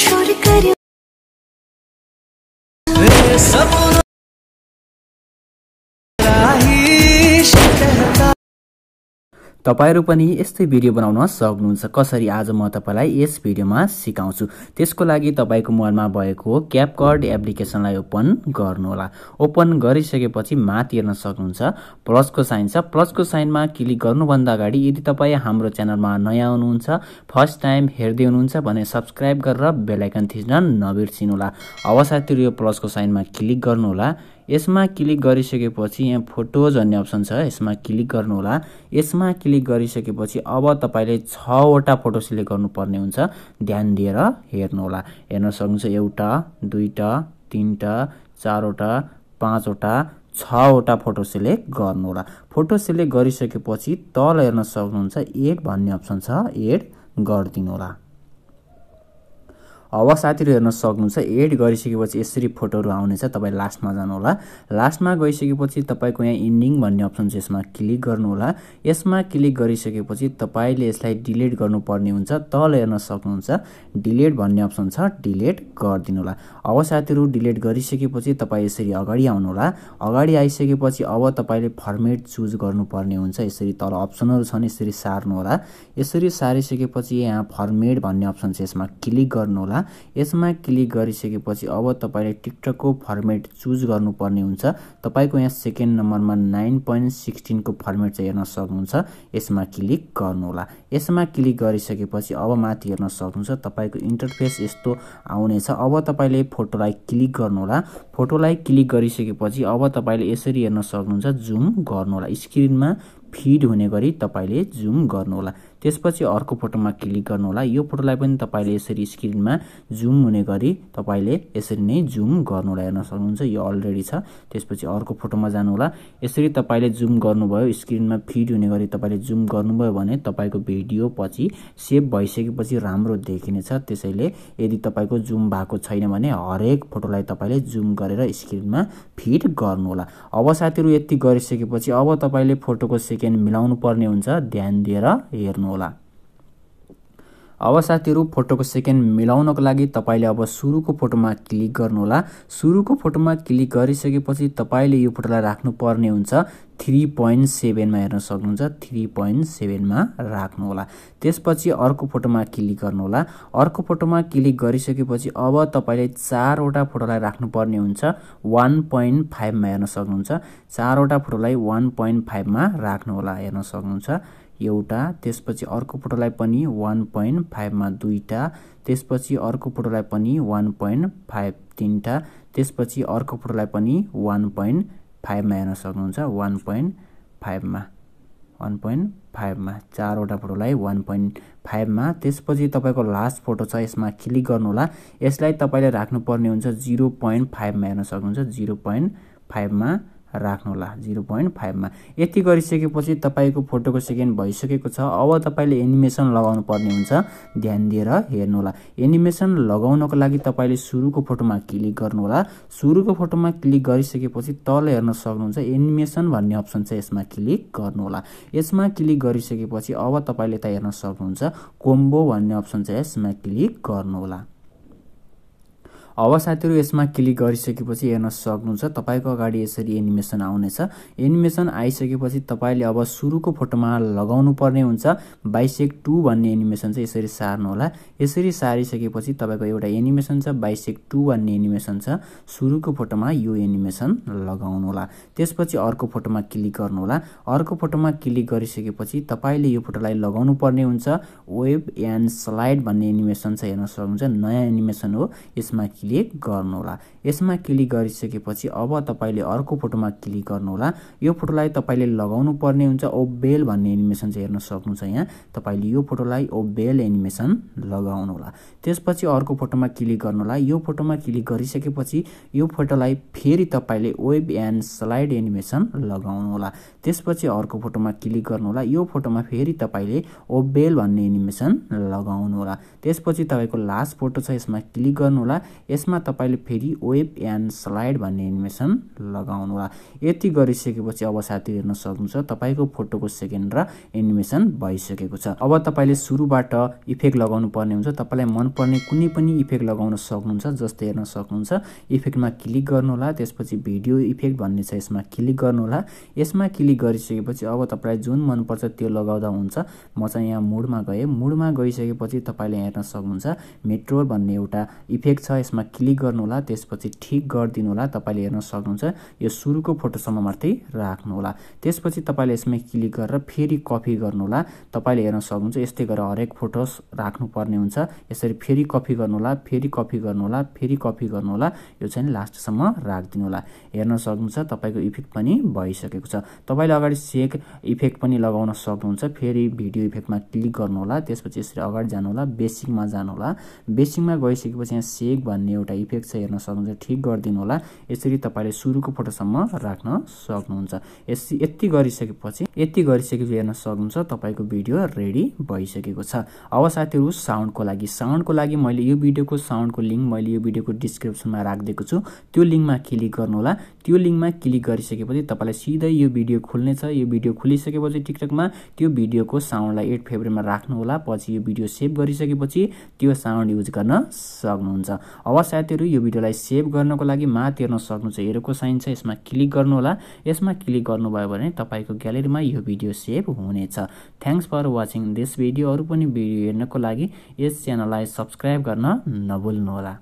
शोर कर सपनों तपाईँहरू पनि यस्तै भिडियो बनाउन सक्नुहुन्छ कसरी आज म तपाईँलाई यस भिडियोमा सिकाउँछु त्यसको लागि तपाईँको मोबाइलमा भएको क्यापकर्ड एप्लिकेसनलाई ओपन गर्नुहोला ओपन गरिसकेपछि माथि हेर्न सक्नुहुन्छ प्लसको साइन छ प्लसको साइनमा क्लिक गर्नुभन्दा अगाडि यदि तपाईँ हाम्रो च्यानलमा नयाँ हुनुहुन्छ फर्स्ट टाइम हेर्दै हुनुहुन्छ भने सब्सक्राइब गरेर बेलायकन थिच्न नबिर्सिनुहोला अब साथीहरू यो प्लसको साइनमा क्लिक गर्नुहोला यसमा क्लिक गरिसकेपछि यहाँ फोटोज भन्ने अप्सन छ यसमा क्लिक गर्नुहोला यसमा क्लिक गरिसकेपछि अब तपाईँले छवटा फोटो सिलेक्ट गर्नुपर्ने हुन्छ ध्यान दिएर हेर्नुहोला हेर्न सक्नुहुन्छ एउटा दुईवटा तिनवटा चारवटा पाँचवटा छवटा फोटो सिलेक्ट गर्नुहोला फोटो सिलेक्ट गरिसकेपछि तल हेर्न सक्नुहुन्छ एड भन्ने अप्सन छ एड होला अब साथीहरू हेर्न सक्नुहुन्छ एड गरिसकेपछि यसरी फोटोहरू आउनेछ तपाईँ लास्टमा जानुहोला लास्टमा गइसकेपछि तपाईँको यहाँ इन्डिङ भन्ने अप्सन छ यसमा क्लिक गर्नुहोला यसमा क्लिक गरिसकेपछि तपाईँले यसलाई डिलिट गर्नुपर्ने हुन्छ तल हेर्न सक्नुहुन्छ डिलिट भन्ने अप्सन छ डिलिट होला अब साथीहरू डिलिट गरिसकेपछि तपाईँ यसरी अगाडि आउनुहोला अगाडि आइसकेपछि अब तपाईँले फर्मेट चुज गर्नुपर्ने हुन्छ यसरी तल अप्सनहरू छन् यसरी सार्नुहोला यसरी सारिसकेपछि यहाँ फर्मेट भन्ने अप्सन छ यसमा क्लिक गर्नुहोला होला यसमा क्लिक गरिसकेपछि अब तपाईँले टिकटकको फर्मेट चुज गर्नुपर्ने हुन्छ तपाईँको यहाँ सेकेन्ड नम्बरमा नाइन पोइन्ट सिक्सटिनको फर्मेट चाहिँ हेर्न सक्नुहुन्छ यसमा क्लिक गर्नुहोला यसमा क्लिक गरिसकेपछि अब माथि हेर्न सक्नुहुन्छ तपाईँको इन्टरफेस यस्तो आउनेछ अब तपाईँले फोटोलाई क्लिक गर्नुहोला फोटोलाई क्लिक गरिसकेपछि अब तपाईँले यसरी हेर्न सक्नुहुन्छ जुम गर्नुहोला स्क्रिनमा फिड हुने गरी तपाईँले जुम गर्नुहोला त्यसपछि अर्को फोटोमा क्लिक गर्नुहोला यो फोटोलाई पनि तपाईँले यसरी स्क्रिनमा जुम हुने गरी तपाईँले यसरी नै जुम गर्नुहोला हेर्न सक्नुहुन्छ यो अलरेडी छ त्यसपछि अर्को फोटोमा जानुहोला यसरी तपाईँले जुम गर्नुभयो स्क्रिनमा फिड हुने गरी तपाईँले जुम गर्नुभयो भने तपाईँको भिडियो पछि सेभ भइसकेपछि राम्रो देखिनेछ त्यसैले यदि तपाईँको जुम भएको छैन भने हरेक फोटोलाई तपाईँले जुम गरेर स्क्रिनमा फिट गर्नुहोला अब साथीहरू यति गरिसकेपछि अब तपाईँले फोटोको सेकेन्ड मिलाउनु पर्ने हुन्छ ध्यान दिएर हेर्नु गर्नुहोला अब साथीहरू फोटोको सेकेन्ड मिलाउनको लागि तपाईँले अब सुरुको फोटोमा क्लिक गर्नुहोला सुरुको फोटोमा क्लिक गरिसकेपछि तपाईँले यो फोटोलाई राख्नुपर्ने हुन्छ थ्री पोइन्ट सेभेनमा हेर्न सक्नुहुन्छ थ्री पोइन्ट सेभेनमा राख्नुहोला त्यसपछि अर्को फोटोमा क्लिक गर्नुहोला अर्को फोटोमा क्लिक गरिसकेपछि अब तपाईँले चारवटा फोटोलाई राख्नुपर्ने हुन्छ वान पोइन्ट फाइभमा हेर्न सक्नुहुन्छ चारवटा फोटोलाई वान पोइन्ट फाइभमा राख्नुहोला हेर्न सक्नुहुन्छ एउटा त्यसपछि अर्को फोटोलाई पनि वान पोइन्ट फाइभमा दुईवटा त्यसपछि अर्को फोटोलाई पनि वान पोइन्ट फाइभ तिनवटा त्यसपछि अर्को फोटोलाई पनि वान पोइन्ट फाइभमा हेर्न सक्नुहुन्छ वान पोइन्ट फाइभमा वान पोइन्ट फाइभमा चारवटा फोटोलाई वान पोइन्ट फाइभमा त्यसपछि तपाईँको लास्ट फोटो छ यसमा क्लिक गर्नुहोला यसलाई तपाईँले राख्नुपर्ने हुन्छ जिरो पोइन्ट फाइभमा हेर्न सक्नुहुन्छ जिरो पोइन्ट फाइभमा राख्नुहोला जिरो पोइन्ट फाइभमा यति गरिसकेपछि तपाईँको फोटोको सेकेन्ड भइसकेको छ अब तपाईँले एनिमेसन लगाउनु पर्ने हुन्छ ध्यान दिएर हेर्नुहोला एनिमेसन लगाउनको लागि तपाईँले सुरुको फोटोमा क्लिक गर्नुहोला सुरुको फोटोमा क्लिक गरिसकेपछि तल हेर्न सक्नुहुन्छ एनिमेसन भन्ने अप्सन छ यसमा क्लिक गर्नुहोला यसमा क्लिक गरिसकेपछि अब तपाईँले यता हेर्न सक्नुहुन्छ कोम्बो भन्ने अप्सन छ यसमा क्लिक गर्नुहोला अब साथीहरू यसमा क्लिक गरिसकेपछि हेर्न सक्नुहुन्छ तपाईँको अगाडि यसरी एनिमेसन आउनेछ एनिमेसन आइसकेपछि तपाईँले अब सुरुको फोटोमा लगाउनु पर्ने हुन्छ बाइसेक टू भन्ने एनिमेसन चाहिँ यसरी सार्नुहोला यसरी सारिसकेपछि तपाईँको एउटा एनिमेसन छ बाइसेक टू भन्ने एनिमेसन छ सुरुको फोटोमा यो एनिमेसन लगाउनुहोला त्यसपछि अर्को फोटोमा क्लिक गर्नुहोला अर्को फोटोमा क्लिक गरिसकेपछि तपाईँले यो फोटोलाई लगाउनु पर्ने हुन्छ वेब एन्ड स्लाइड भन्ने एनिमेसन छ हेर्न सक्नुहुन्छ नयाँ एनिमेसन हो यसमा क्लिक गर्नुहोला यसमा क्लिक गरिसकेपछि अब तपाईँले अर्को फोटोमा क्लिक गर्नुहोला यो फोटोलाई तपाईँले लगाउनु पर्ने हुन्छ ओ बेल भन्ने एनिमेसन चाहिँ हेर्न सक्नुहुन्छ यहाँ तपाईँले यो फोटोलाई ओ बेल एनिमेसन लगाउनुहोला त्यसपछि अर्को फोटोमा क्लिक गर्नुहोला यो फोटोमा क्लिक गरिसकेपछि यो फोटोलाई फेरि तपाईँले वेब एन्ड स्लाइड एनिमेसन लगाउनुहोला त्यसपछि अर्को फोटोमा क्लिक गर्नुहोला यो फोटोमा फेरि तपाईँले बेल भन्ने एनिमेसन लगाउनुहोला त्यसपछि तपाईँको लास्ट फोटो छ यसमा क्लिक गर्नुहोला यसमा तपाईँले फेरि वेब एन्ड स्लाइड भन्ने एनिमेसन लगाउनु होला यति गरिसकेपछि अब साथी हेर्न सक्नुहुन्छ तपाईँको फोटोको सेकेन्ड र एनिमेसन भइसकेको छ अब तपाईँले सुरुबाट इफेक्ट लगाउनु पर्ने हुन्छ तपाईँलाई मनपर्ने कुनै पनि इफेक्ट लगाउन सक्नुहुन्छ जस्तै हेर्न सक्नुहुन्छ इफेक्टमा क्लिक गर्नुहोला त्यसपछि भिडियो इफेक्ट भन्ने छ यसमा क्लिक गर्नुहोला यसमा क्लिक गरिसकेपछि अब तपाईँलाई जुन मनपर्छ त्यो लगाउँदा हुन्छ म चाहिँ यहाँ मुडमा गएँ मुडमा गइसकेपछि तपाईँले हेर्न सक्नुहुन्छ मेट्रोर भन्ने एउटा इफेक्ट छ यसमा यसमा क्लिक गर्नुहोला त्यसपछि ठिक होला तपाईँले हेर्न सक्नुहुन्छ यो सुरुको फोटोसम्म मात्रै राख्नुहोला त्यसपछि तपाईँले यसमा क्लिक गरेर फेरि कपी गर्नुहोला तपाईँले हेर्न सक्नुहुन्छ यस्तै गरेर हरेक फोटोस राख्नुपर्ने हुन्छ यसरी फेरि कपी गर्नुहोला फेरि कपी गर्नुहोला फेरि कपी गर्नुहोला यो चाहिँ लास्टसम्म होला हेर्न सक्नुहुन्छ तपाईँको इफेक्ट पनि भइसकेको छ तपाईँले अगाडि सेक इफेक्ट पनि लगाउन सक्नुहुन्छ फेरि भिडियो इफेक्टमा क्लिक गर्नुहोला त्यसपछि यसरी अगाडि जानुहोला बेसिकमा जानुहोला बेसिकमा गइसकेपछि यहाँ सेक भन्ने भन्ने एउटा इफेक्ट छ हेर्न सक्नुहुन्छ ठिक गरिदिनु होला यसरी तपाईँले सुरुको फोटोसम्म राख्न सक्नुहुन्छ यस यति गरिसकेपछि यति गरिसकेपछि हेर्न सक्नुहुन्छ तपाईँको भिडियो रेडी भइसकेको छ अब साथीहरू साउन्डको लागि साउन्डको लागि मैले यो भिडियोको साउन्डको लिङ्क मैले यो भिडियोको डिस्क्रिप्सनमा राखिदिएको छु त्यो लिङ्कमा क्लिक गर्नुहोला त्यो लिङ्कमा क्लिक गरिसकेपछि तपाईँलाई सिधै यो भिडियो खुल्नेछ यो भिडियो खुलिसकेपछि टिकटकमा त्यो भिडियोको साउन्डलाई एट फेब्रुअरीमा राख्नुहोला पछि यो भिडियो सेभ गरिसकेपछि त्यो साउन्ड युज गर्न सक्नुहुन्छ अब साथीहरू यो भिडियोलाई सेभ गर्नको लागि मा हेर्न सक्नु छ हेरेको साइन छ यसमा क्लिक गर्नुहोला यसमा क्लिक गर्नुभयो भने तपाईँको ग्यालेरीमा यो भिडियो सेभ हुनेछ thanks for watching this video अरू पनि भिडियो हेर्नको लागि यस च्यानललाई सब्सक्राइब गर्न नभुल्नुहोला